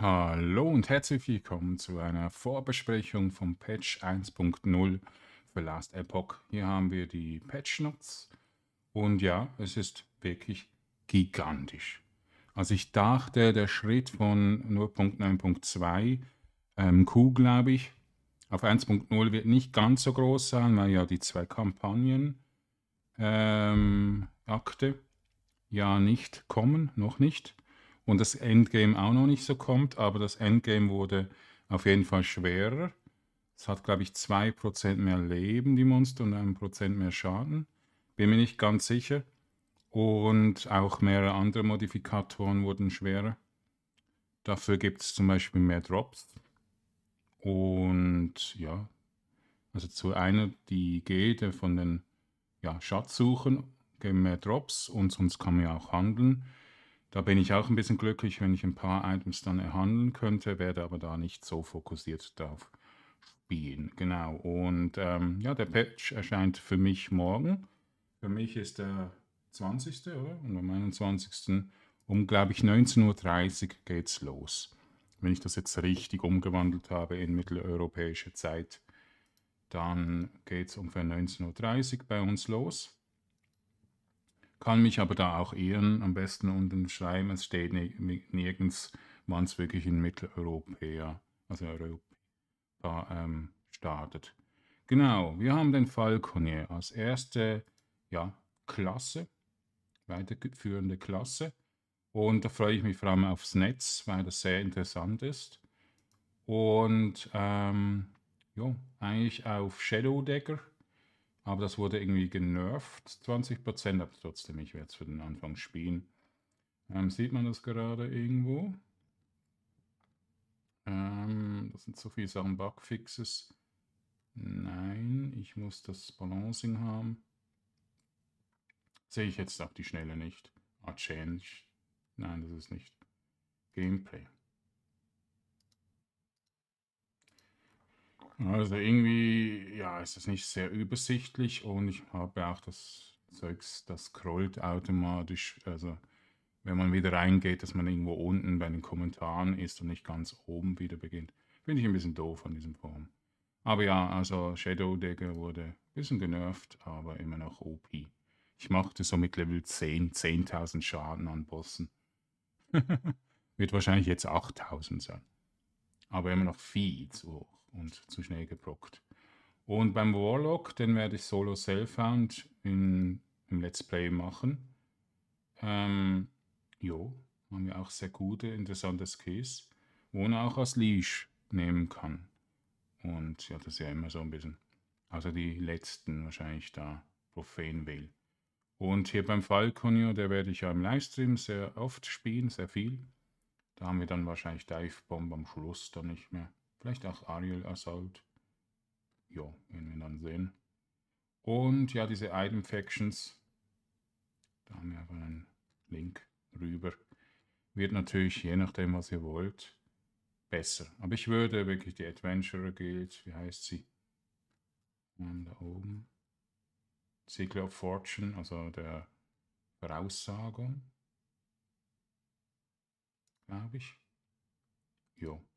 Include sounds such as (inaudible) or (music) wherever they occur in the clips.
Hallo und herzlich willkommen zu einer Vorbesprechung vom Patch 1.0 für Last Epoch. Hier haben wir die Patch Notes und ja, es ist wirklich gigantisch. Also ich dachte, der Schritt von 0.9.2 ähm, Q, glaube ich, auf 1.0 wird nicht ganz so groß sein, weil ja die zwei Kampagnen ähm, Akte ja nicht kommen, noch nicht und das Endgame auch noch nicht so kommt, aber das Endgame wurde auf jeden Fall schwerer. Es hat, glaube ich, 2% mehr Leben, die Monster, und 1% mehr Schaden. Bin mir nicht ganz sicher. Und auch mehrere andere Modifikatoren wurden schwerer. Dafür gibt es zum Beispiel mehr Drops. Und ja, also zu einer, die geht von den ja, Schatzsuchen, geben mehr Drops und sonst kann man ja auch handeln. Da bin ich auch ein bisschen glücklich, wenn ich ein paar Items dann erhandeln könnte, werde aber da nicht so fokussiert darauf spielen. Genau, und ähm, ja, der Patch erscheint für mich morgen. Für mich ist der 20. oder? Und am 21. um, glaube ich, 19.30 Uhr geht's los. Wenn ich das jetzt richtig umgewandelt habe in mitteleuropäische Zeit, dann geht es ungefähr 19.30 Uhr bei uns los kann mich aber da auch irren. Am besten unten schreiben, es steht nirgends, wann es wirklich in Mitteleuropa, also Europa, ähm, startet. Genau, wir haben den Falconier als erste ja, Klasse, weiterführende Klasse. Und da freue ich mich vor allem aufs Netz, weil das sehr interessant ist. Und ähm, ja, eigentlich auf Shadow Decker aber das wurde irgendwie genervt. 20% trotzdem ich werde es für den Anfang spielen. Ähm, sieht man das gerade irgendwo? Ähm, das sind so viele Sachen Bugfixes. Nein, ich muss das Balancing haben. Sehe ich jetzt auf die Schnelle nicht. Ah, Change. Nein, das ist nicht. Gameplay. Also irgendwie, ja, ist das nicht sehr übersichtlich und ich habe auch das Zeugs, das scrollt automatisch. Also wenn man wieder reingeht, dass man irgendwo unten bei den Kommentaren ist und nicht ganz oben wieder beginnt. Finde ich ein bisschen doof an diesem Form. Aber ja, also Shadow Dagger wurde ein bisschen genervt, aber immer noch OP. Ich machte so mit Level 10 10.000 Schaden an Bossen. (laughs) Wird wahrscheinlich jetzt 8.000 sein. Aber immer noch viel zu hoch und zu schnell geblockt. Und beim Warlock, den werde ich solo Cellfound in, im Let's Play machen. Ähm, jo, haben wir auch sehr gute, interessante Skills, wo man auch als Leash nehmen kann. Und ja, das ist ja immer so ein bisschen. Also die letzten wahrscheinlich da, Profane will. Und hier beim Falconio, der werde ich ja im Livestream sehr oft spielen, sehr viel. Da haben wir dann wahrscheinlich Dive Bomb am Schluss dann nicht mehr. Vielleicht auch Ariel Assault. Ja, werden wir dann sehen. Und ja, diese Item Factions. Da haben wir einfach einen Link rüber. Wird natürlich, je nachdem, was ihr wollt, besser. Aber ich würde wirklich die Adventurer Guild, wie heißt sie? da oben. Siegel of Fortune, also der Voraussagung. Glaube ich. Jo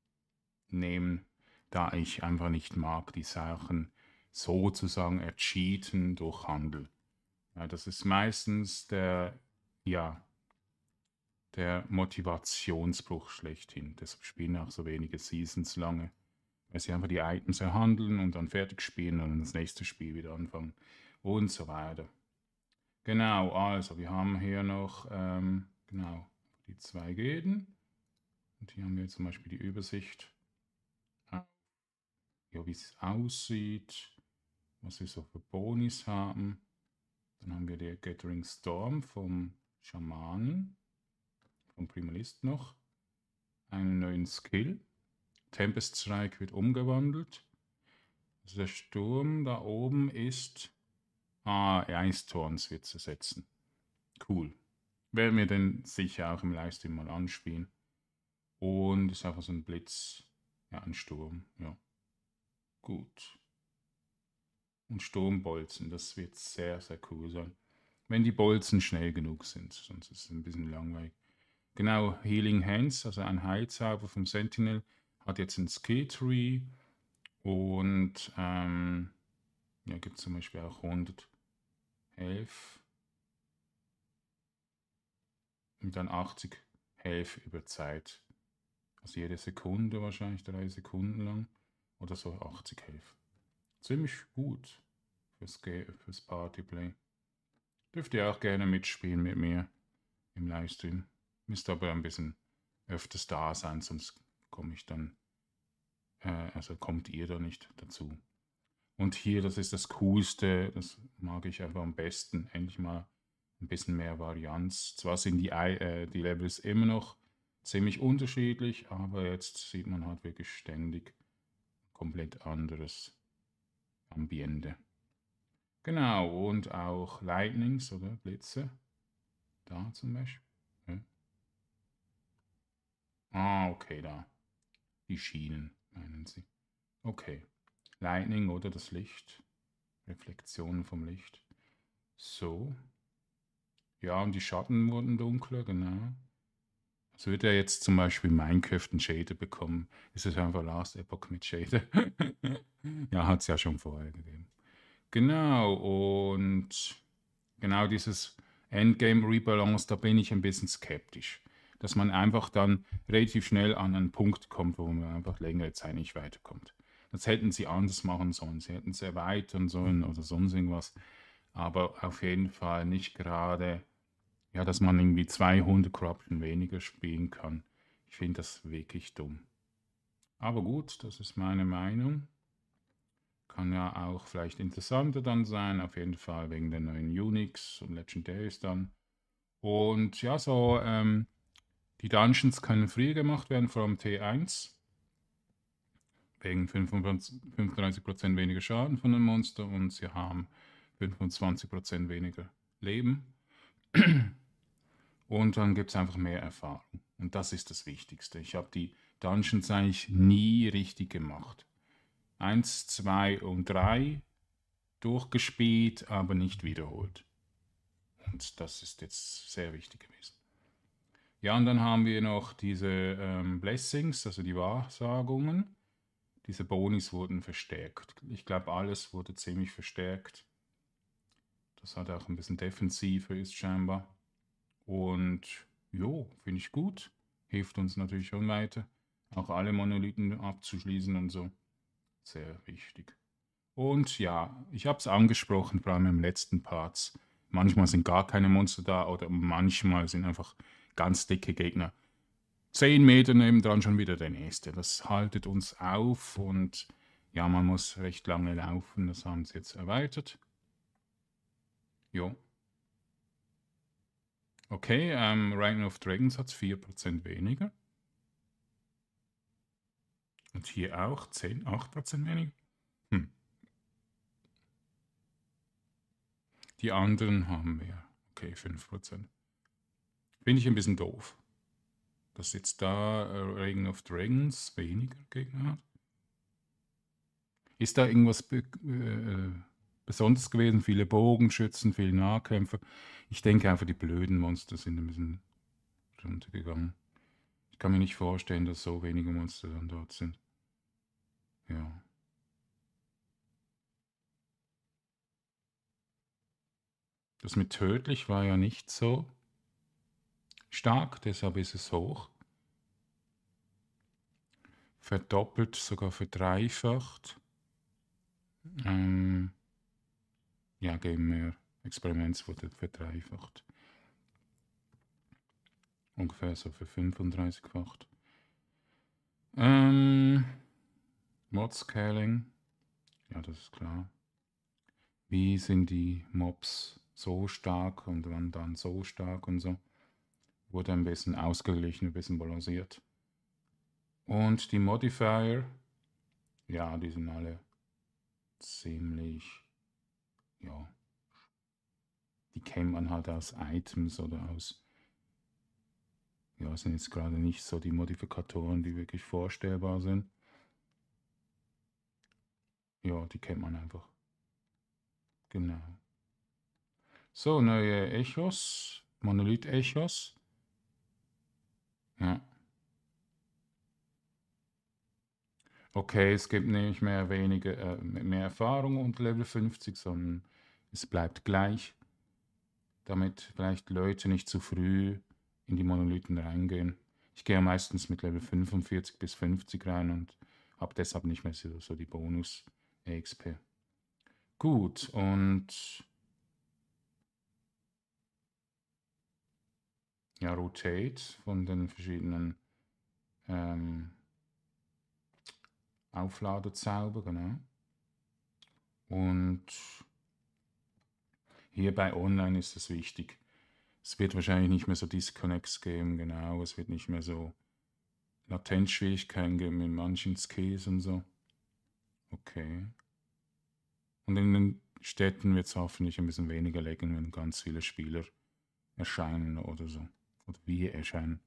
nehmen, da ich einfach nicht mag, die Sachen sozusagen ercheaten durch Handel. Ja, das ist meistens der, ja, der Motivationsbruch schlechthin. Deshalb spielen auch so wenige Seasons lange. Weil sie einfach die Items erhandeln und dann fertig spielen und dann das nächste Spiel wieder anfangen. Und so weiter. Genau, also wir haben hier noch ähm, genau die zwei Gilden. Und hier haben wir zum Beispiel die Übersicht wie es aussieht, was wir so für Bonis haben. Dann haben wir die Gathering Storm vom Schamanen, vom Primalist noch. Einen neuen Skill. Tempest Strike wird umgewandelt. Also der Sturm da oben ist... Ah, Eistorns wird zu setzen. Cool. Werden wir den sicher auch im Livestream mal anspielen. Und ist einfach so ein Blitz. Ja, ein Sturm. Ja gut. Und Sturmbolzen, das wird sehr, sehr cool sein. Wenn die Bolzen schnell genug sind, sonst ist es ein bisschen langweilig. Genau, Healing Hands, also ein Heilzauber vom Sentinel, hat jetzt ein Skill Tree und ähm, ja, gibt zum Beispiel auch 100 Health. und dann 80 Health über Zeit. Also jede Sekunde wahrscheinlich, drei Sekunden lang. Oder so 80 Health. Ziemlich gut fürs, fürs Partyplay. Dürft ihr auch gerne mitspielen mit mir im Livestream. Müsst aber ein bisschen öfters da sein, sonst komme ich dann, äh, also kommt ihr da nicht dazu. Und hier, das ist das Coolste, das mag ich einfach am besten. Endlich mal ein bisschen mehr Varianz. Zwar sind die, äh, die Levels immer noch ziemlich unterschiedlich, aber jetzt sieht man halt wirklich ständig komplett anderes Ambiente. Genau, und auch Lightnings oder Blitze. Da zum Beispiel. Ja. Ah, okay, da. Die Schienen, meinen Sie. Okay. Lightning oder das Licht. Reflexionen vom Licht. So. Ja, und die Schatten wurden dunkler, genau. So wird er jetzt zum Beispiel Minecraft einen Shader bekommen. Ist es einfach Last Epoch mit Shader? (laughs) ja, hat es ja schon vorher gegeben. Genau, und genau dieses Endgame Rebalance, da bin ich ein bisschen skeptisch. Dass man einfach dann relativ schnell an einen Punkt kommt, wo man einfach längere Zeit nicht weiterkommt. Das hätten sie anders machen sollen. Sie hätten es erweitern sollen oder sonst irgendwas. Aber auf jeden Fall nicht gerade ja, dass man irgendwie 200 corruption weniger spielen kann. Ich finde das wirklich dumm. Aber gut, das ist meine Meinung. Kann ja auch vielleicht interessanter dann sein, auf jeden Fall wegen der neuen Unix und Legendaries dann. Und ja, so, ähm, die Dungeons können früher gemacht werden, vor allem T1. Wegen 35% weniger Schaden von den Monstern und sie haben 25% weniger Leben. (clears throat) Und dann gibt es einfach mehr Erfahrung. Und das ist das Wichtigste. Ich habe die Dungeons eigentlich nie richtig gemacht. Eins, zwei und drei durchgespielt, aber nicht wiederholt. Und das ist jetzt sehr wichtig gewesen. Ja, und dann haben wir noch diese ähm, Blessings, also die Wahrsagungen. Diese Bonis wurden verstärkt. Ich glaube, alles wurde ziemlich verstärkt. Das hat auch ein bisschen defensiver ist scheinbar. Und jo, finde ich gut. Hilft uns natürlich schon weiter, auch alle Monolithen abzuschließen und so. Sehr wichtig. Und ja, ich habe es angesprochen, vor allem im letzten Part. Manchmal sind gar keine Monster da oder manchmal sind einfach ganz dicke Gegner. Zehn Meter nebendran schon wieder der nächste. Das haltet uns auf und ja, man muss recht lange laufen. Das haben sie jetzt erweitert. Jo. Okay, ähm, Rhino of Dragons hat es 4% weniger. Und hier auch 10, 8% weniger. Hm. Die anderen haben mehr. Okay, 5%. Finde ich ein bisschen doof, dass jetzt da äh, Regen of Dragons weniger Gegner hat. Ist da irgendwas äh, äh sonst gewesen. Viele Bogenschützen, viele Nahkämpfer. Ich denke einfach, die blöden Monster sind ein bisschen runtergegangen. Ich kann mir nicht vorstellen, dass so wenige Monster dann dort sind. Ja. Das mit tödlich war ja nicht so stark, deshalb ist es hoch. Verdoppelt, sogar verdreifacht. Ähm, ja, geben wir Experiments wurde verdreifacht. Ungefähr so für 35-facht. Ähm, Mod Scaling. Ja, das ist klar. Wie sind die Mobs so stark und wann dann so stark und so? Wurde ein bisschen ausgeglichen, ein bisschen balanciert. Und die Modifier. Ja, die sind alle ziemlich ja, die kennt man halt aus Items oder aus, ja, sind jetzt gerade nicht so die Modifikatoren, die wirklich vorstellbar sind. Ja, die kennt man einfach. Genau. So, neue Echos, Monolith-Echos. Ja. Okay, es gibt nicht mehr wenige, äh, mehr Erfahrung und Level 50, sondern es bleibt gleich, damit vielleicht Leute nicht zu früh in die Monolithen reingehen. Ich gehe meistens mit Level 45 bis 50 rein und habe deshalb nicht mehr so, so die Bonus-EXP. Gut, und ja, Rotate von den verschiedenen ähm, Aufladezauber, genau. Und hier bei Online ist es wichtig. Es wird wahrscheinlich nicht mehr so Disconnects geben, genau. Es wird nicht mehr so Latenzschwierigkeiten geben in manchen Skis und so. Okay. Und in den Städten wird es hoffentlich ein bisschen weniger legen, wenn ganz viele Spieler erscheinen oder so. Oder wir erscheinen.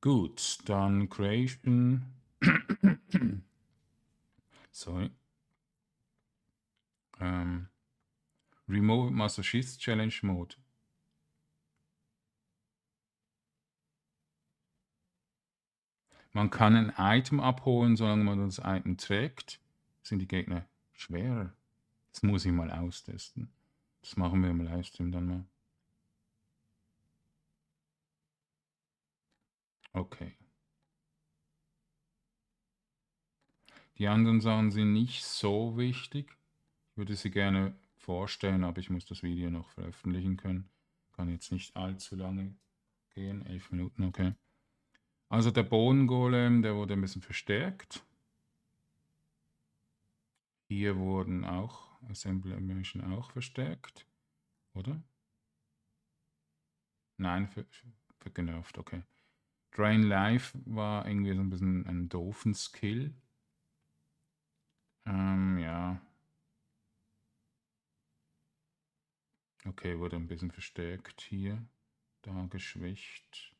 Gut, dann Creation. Sorry. Ähm, Master Masochist Challenge Mode. Man kann ein Item abholen, solange man das Item trägt. Sind die Gegner schwerer? Das muss ich mal austesten. Das machen wir im Livestream dann mal. Okay. Die anderen Sachen sind nicht so wichtig. Ich würde sie gerne vorstellen, aber ich muss das Video noch veröffentlichen können. Kann jetzt nicht allzu lange gehen. Elf Minuten, okay. Also der Bodengolem, der wurde ein bisschen verstärkt. Hier wurden auch Assemblation auch verstärkt, oder? Nein, ver vergenervt, okay. Drain Life war irgendwie so ein bisschen ein doofen Skill. Ähm, ja. Okay, wurde ein bisschen verstärkt hier. Da geschwächt.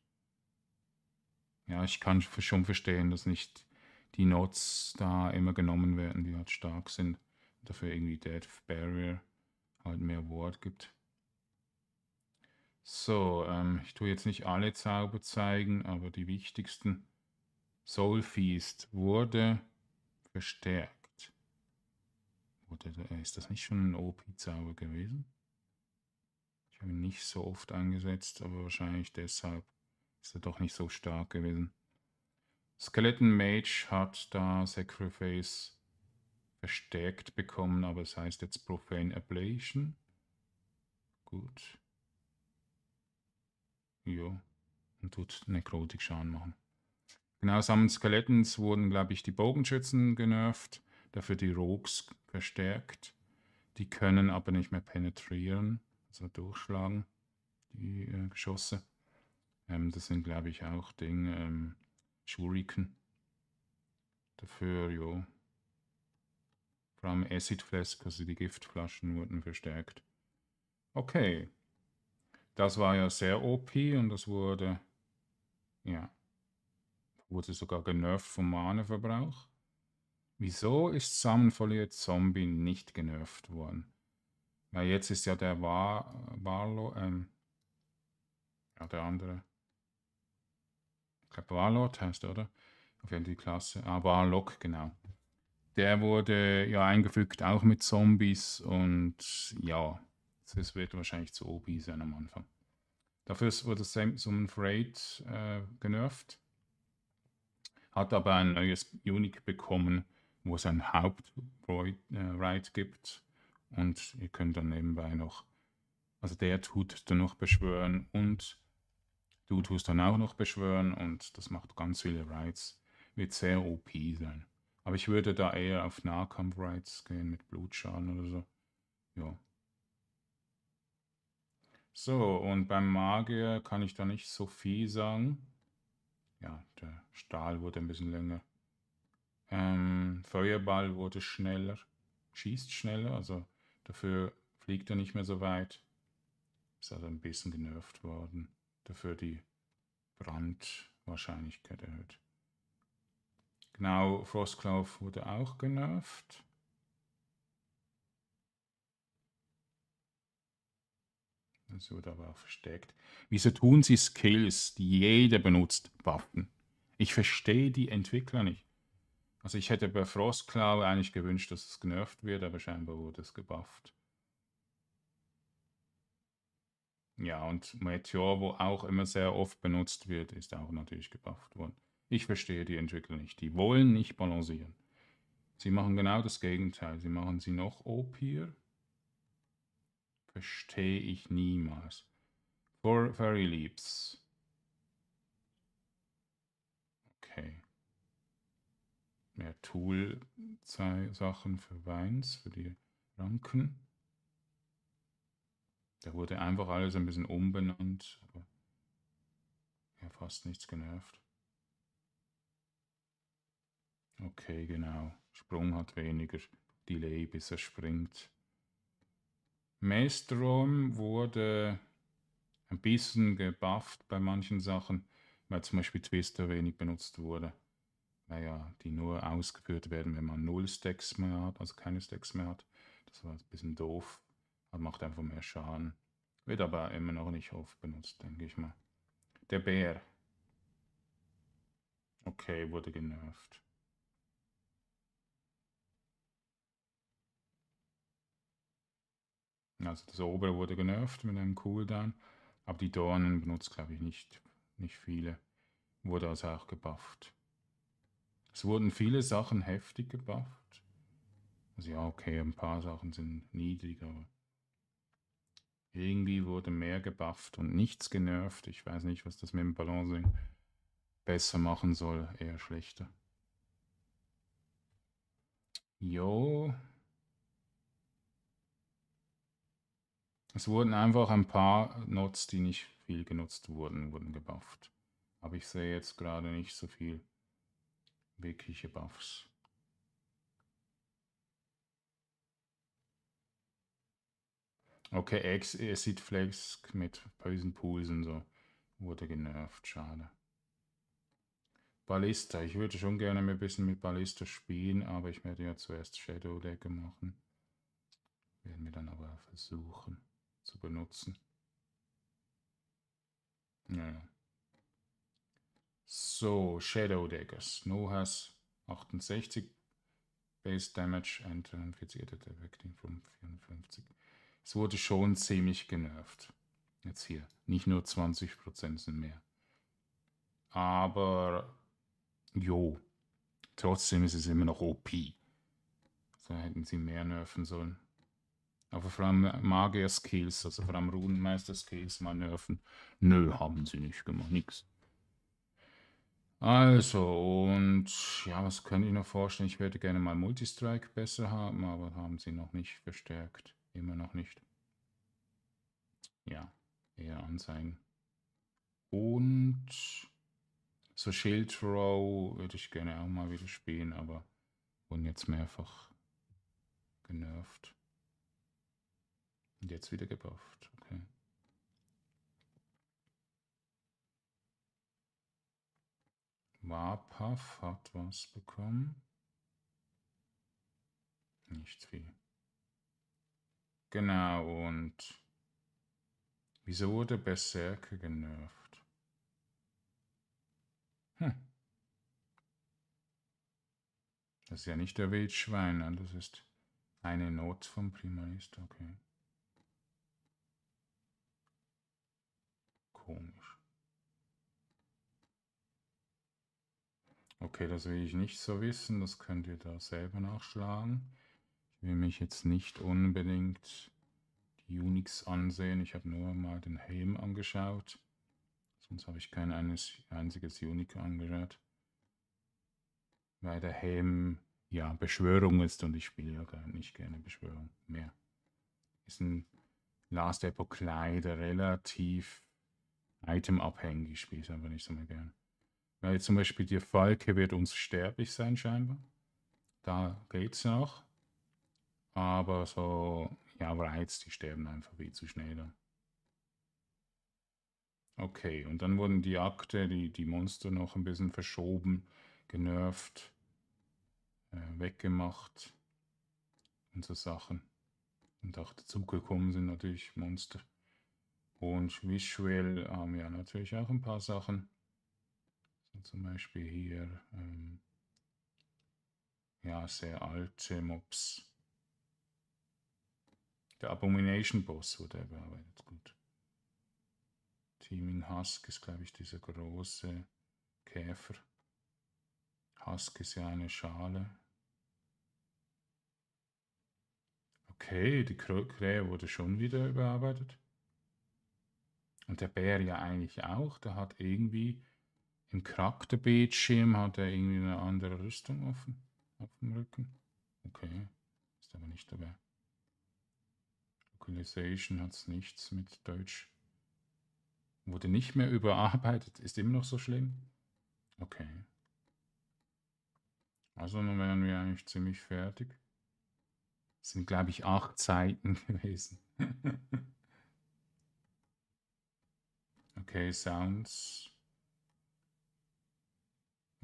Ja, ich kann schon verstehen, dass nicht die Notes da immer genommen werden, die halt stark sind. Dafür irgendwie Death Barrier halt mehr Wort gibt. So, ähm, ich tue jetzt nicht alle Zauber zeigen, aber die wichtigsten. Soul Feast wurde verstärkt. Oder ist das nicht schon ein OP-Zauber gewesen? Ich habe ihn nicht so oft eingesetzt, aber wahrscheinlich deshalb ist er doch nicht so stark gewesen. Skeleton Mage hat da Sacrifice verstärkt bekommen, aber es heißt jetzt Profane Ablation. Gut. Ja, und tut Nekrotik Schaden machen. Genau, samt Skelettons wurden, glaube ich, die Bogenschützen genervt dafür die Rogues verstärkt. Die können aber nicht mehr penetrieren, also durchschlagen, die äh, Geschosse. Ähm, das sind, glaube ich, auch Dinge, ähm, Shuriken. Dafür, jo. Vor allem Acid Flask, also die Giftflaschen wurden verstärkt. Okay. Das war ja sehr OP und das wurde, ja, wurde sogar genervt vom Mana-Verbrauch. Wieso ist Simon Follier Zombie nicht genervt worden? Weil jetzt ist ja der War, Warlord, ähm, ja, der andere. Ich glaube, Warlord heißt, oder? Auf jeden Fall die Klasse. Ah, Warlock, genau. Der wurde ja eingefügt, auch mit Zombies. Und ja, es wird wahrscheinlich zu OP sein am Anfang. Dafür wurde Summon Freight äh, genervt. Hat aber ein neues Unique bekommen wo es ein Hauptwrite äh, gibt. Und ihr könnt dann nebenbei noch, also der tut dann noch beschwören und du tust dann auch noch beschwören und das macht ganz viele Rights. Wird sehr OP sein. Aber ich würde da eher auf Nahkampf-Rights gehen mit Blutschaden oder so. Ja. So, und beim Magier kann ich da nicht so viel sagen. Ja, der Stahl wurde ein bisschen länger. Ähm, Feuerball wurde schneller, schießt schneller, also dafür fliegt er nicht mehr so weit. Ist also ein bisschen genervt worden. Dafür die Brandwahrscheinlichkeit erhöht. Genau, Frostclaw wurde auch genervt. Das wurde aber auch versteckt. Wieso tun sie Skills, die jeder benutzt, Waffen? Ich verstehe die Entwickler nicht. Also ich hätte bei Frostclaw eigentlich gewünscht, dass es genervt wird, aber scheinbar wurde es gebufft. Ja, und Meteor, wo auch immer sehr oft benutzt wird, ist auch natürlich gebufft worden. Ich verstehe die Entwickler nicht. Die wollen nicht balancieren. Sie machen genau das Gegenteil. Sie machen sie noch op Verstehe ich niemals. For Fairy Leaps. mehr Tool-Sachen für Weins, für die Ranken. Da wurde einfach alles ein bisschen umbenannt, aber ja, fast nichts genervt. Okay, genau. Sprung hat weniger Delay, bis er springt. Maestrom wurde ein bisschen gebufft bei manchen Sachen, weil zum Beispiel Twister wenig benutzt wurde naja, die nur ausgeführt werden, wenn man null Stacks mehr hat, also keine Stacks mehr hat. Das war ein bisschen doof, aber macht einfach mehr Schaden. Wird aber immer noch nicht oft benutzt, denke ich mal. Der Bär. Okay, wurde genervt. Also das obere wurde genervt mit einem Cooldown, aber die Dornen benutzt, glaube ich, nicht, nicht viele. Wurde also auch gebufft. Es wurden viele Sachen heftig gebufft. Also ja, okay, ein paar Sachen sind niedriger. Irgendwie wurde mehr gebufft und nichts genervt. Ich weiß nicht, was das mit dem Balancing besser machen soll, eher schlechter. Jo. Es wurden einfach ein paar Nots, die nicht viel genutzt wurden, wurden gebufft. Aber ich sehe jetzt gerade nicht so viel wirkliche Buffs. Okay, Ex Acid äh, Flex mit bösen Pulsen so. Wurde genervt, schade. Ballista. Ich würde schon gerne ein bisschen mit Ballista spielen, aber ich werde ja zuerst Shadow Decke machen. Werden wir dann aber versuchen zu benutzen. Naja. So, Shadow Dagger. No has 68 Base Damage and 41 Edit from 54. Es wurde schon ziemlich genervt. Jetzt hier. Nicht nur 20% sind mehr. Aber jo. Trotzdem ist es immer noch OP. Da hätten sie mehr nerven sollen. Aber vor allem Magier-Skills, also vor allem Runenmeister-Skills mal nerven. Nö, haben sie nicht gemacht. Nix. Also, und ja, was könnte ich noch vorstellen? Ich würde gerne mal Multistrike besser haben, aber haben sie noch nicht verstärkt. Immer noch nicht. Ja, eher Anzeigen. Und so Shield Row würde ich gerne auch mal wieder spielen, aber wurden jetzt mehrfach genervt. Und jetzt wieder gebufft. Warpath hat was bekommen. Nicht viel. Genau, und wieso wurde Berserker genervt? Hm. Das ist ja nicht der Wildschwein, ne? das ist eine Not vom Primarist, okay. Okay, das will ich nicht so wissen. Das könnt ihr da selber nachschlagen. Ich will mich jetzt nicht unbedingt die Unix ansehen. Ich habe nur mal den Helm angeschaut. Sonst habe ich kein eines, einziges Unix angeschaut. Weil der Helm ja Beschwörung ist und ich spiele ja gar nicht gerne Beschwörung mehr. Ist ein Last Epoch Kleider relativ itemabhängig, Ich spiele es einfach nicht so mehr gerne. Weil zum Beispiel der Falke wird uns sterblich sein scheinbar. Da geht's auch. Aber so, ja, Reiz, die sterben einfach viel zu schnell da. Okay, und dann wurden die Akte, die, die Monster noch ein bisschen verschoben, genervt, äh, weggemacht und so Sachen. Und auch dazugekommen sind natürlich Monster. Und visuell haben wir natürlich auch ein paar Sachen. Zum Beispiel hier, ähm, ja, sehr alte Mobs. Der Abomination Boss wurde er bearbeitet, gut. Teaming Husk ist, glaube ich, dieser große Käfer. Husk ist ja eine Schale. Okay, die Krähe wurde schon wieder überarbeitet. Und der Bär ja eigentlich auch. Der hat irgendwie im Charakterbildschirm hat er irgendwie eine andere Rüstung offen auf dem Rücken. Okay, ist aber nicht dabei. Localization hat es nichts mit Deutsch. Wurde nicht mehr überarbeitet, ist immer noch so schlimm. Okay. Also nun wären wir eigentlich ziemlich fertig. Das sind, glaube ich, acht Seiten (laughs) gewesen. okay, Sounds.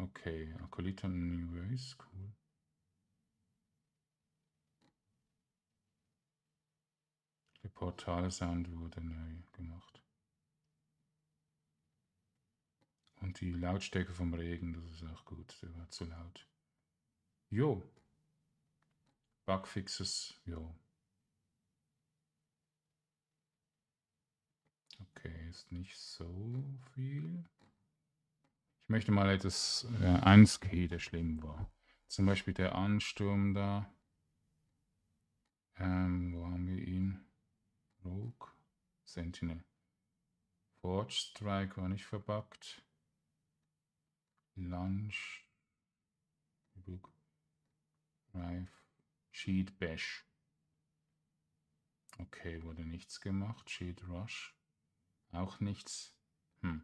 Okay, Acolyte and New Race, cool. Der Portal-Sound wurde neu gemacht. Und die Lautstärke vom Regen, das ist auch gut, der war zu laut. Jo. Bugfixes, jo. Okay, ist nicht so viel. Ich möchte mal etwas äh, anskriegen, der schlimm war. Zum Beispiel der Ansturm da. Ähm, wo haben wir ihn? Rogue? Sentinel. Forge Strike war nicht verbuggt. Lunch. Book. Drive. Cheat Bash. Okay, wurde nichts gemacht. Cheat Rush. Auch nichts. Hm.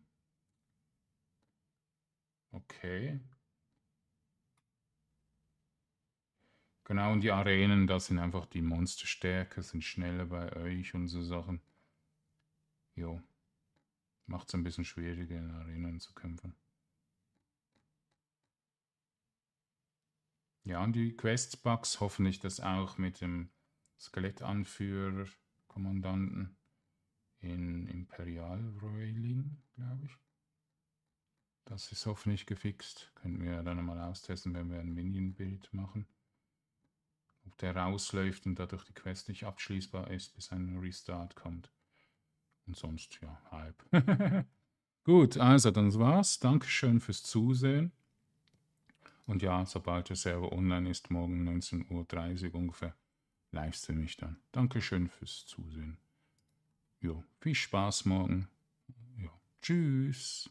Okay. Genau, und die Arenen, das sind einfach die Monsterstärke, sind schneller bei euch und so Sachen. Jo. Macht es ein bisschen schwieriger, in Arenen zu kämpfen. Ja, und die Quest-Bugs hoffen ich, dass auch mit dem Skelettanführer, Kommandanten in Imperial Roiling, glaube ich. Das ist hoffentlich gefixt. Können wir ja dann mal austesten, wenn wir ein Minion-Bild machen. Ob der rausläuft und dadurch die Quest nicht abschließbar ist, bis ein Restart kommt. Und sonst, ja, halb. (laughs) Gut, also, dann war's. Dankeschön fürs Zusehen. Und ja, sobald der Server online ist, morgen 19.30 Uhr ungefähr, livestream ich dann. Dankeschön fürs Zusehen. Jo, viel Spaß morgen. Jo, tschüss.